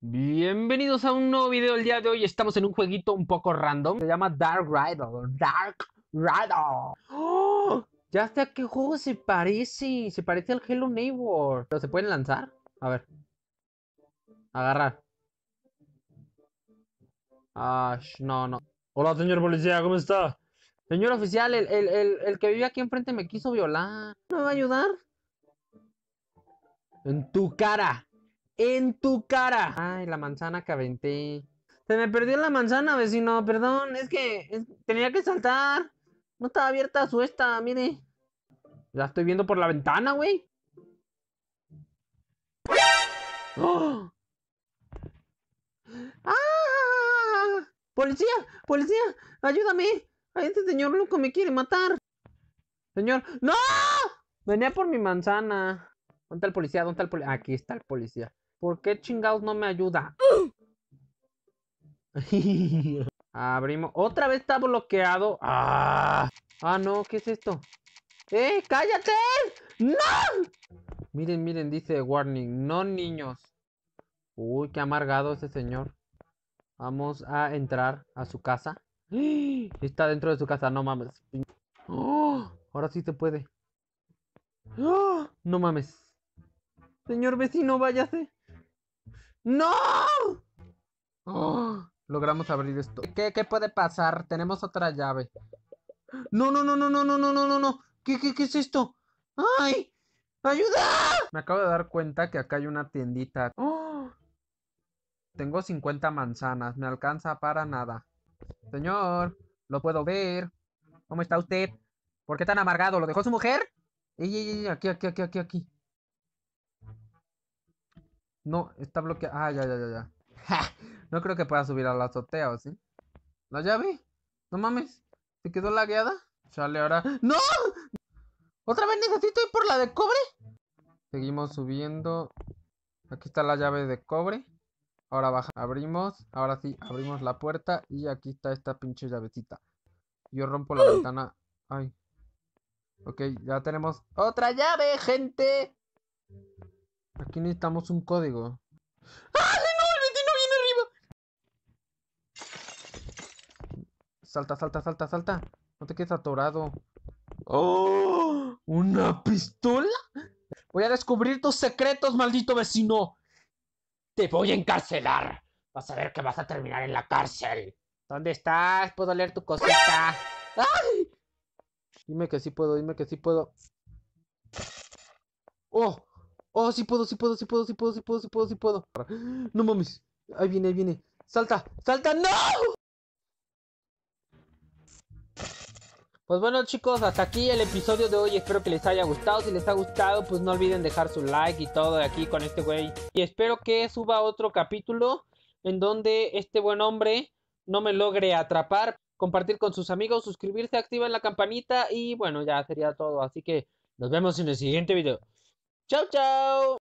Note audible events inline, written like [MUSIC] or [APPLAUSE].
Bienvenidos a un nuevo video el día de hoy. Estamos en un jueguito un poco random. Se llama Dark Rider. Dark Rider. ¡Oh! Ya Ya a qué juego se parece. Se parece al Hello Neighbor. ¿Pero se pueden lanzar? A ver. Agarrar. Ah, no, no. Hola, señor policía, ¿cómo está? Señor oficial, el, el, el, el que vive aquí enfrente me quiso violar. ¿No me va a ayudar? En tu cara. En tu cara. Ay, la manzana que aventé. Se me perdió la manzana, vecino. Perdón, es que tenía que saltar. No estaba abierta su esta, mire. La estoy viendo por la ventana, güey. ¡Ah! ¡Ah! ¡Policía! ¡Policía! ¡Ayúdame! este señor loco me quiere matar! Señor, ¡no! Venía por mi manzana. ¿Dónde está el policía? ¿Dónde está el policía? Aquí está el policía. ¿Por qué chingados no me ayuda? [LAUGHS] Abrimos. Otra vez está bloqueado. ¡Ah! ah, no, ¿qué es esto? ¡Eh, cállate! ¡No! Miren, miren, dice warning. No niños. Uy, qué amargado ese señor. Vamos a entrar a su casa. [GASPS] Está dentro de su casa, no mames. ¡Oh! Ahora sí se puede. ¡Oh! No mames. Señor vecino, váyase. ¡No! ¡Oh! Logramos abrir esto. ¿Qué, puede pasar? Tenemos otra llave. No, no, no, no, no, no, no, no, no, no. ¿Qué, qué, es esto? ¡Ay! ¡Ayuda! Me acabo de dar cuenta que acá hay una tiendita. Tengo 50 manzanas. Me alcanza para nada. Señor, lo puedo ver. ¿Cómo está usted? ¿Por qué tan amargado? ¿Lo dejó su mujer? Ey, ey, ey, aquí, aquí, aquí, aquí, aquí. No, está bloqueado. Ah, ya, ya, ya, ya. [LAUGHS] No creo que pueda subir a la azotea, ¿o sí? ¿La llave? No mames. ¿Se quedó lagueada? Sale ahora. ¡No! ¿Otra vez necesito ir por la de cobre? Seguimos subiendo. Aquí está la llave de cobre. Ahora baja, abrimos, ahora sí, abrimos la puerta y aquí está esta pinche llavecita. Yo rompo la ¡Ah! ventana. Ay. Ok, ya tenemos otra llave, gente. Aquí necesitamos un código. ¡Ah, no! El vecino viene arriba. Salta, salta, salta, salta. No te quedes atorado. ¡Oh! ¿Una pistola? Voy a descubrir tus secretos, maldito vecino. Te voy a encarcelar. Vas a ver que vas a terminar en la cárcel. ¿Dónde estás? Puedo leer tu cosita. ¡Ay! Dime que sí puedo, dime que sí puedo. Oh, oh, sí puedo, sí puedo, sí puedo, sí puedo, sí puedo, sí puedo, sí puedo. No mames. Ahí viene, ahí viene. Salta, salta, no. Pues bueno chicos, hasta aquí el episodio de hoy, espero que les haya gustado, si les ha gustado pues no olviden dejar su like y todo de aquí con este güey y espero que suba otro capítulo en donde este buen hombre no me logre atrapar, compartir con sus amigos, suscribirse, activar la campanita y bueno ya sería todo, así que nos vemos en el siguiente video. Chao chao.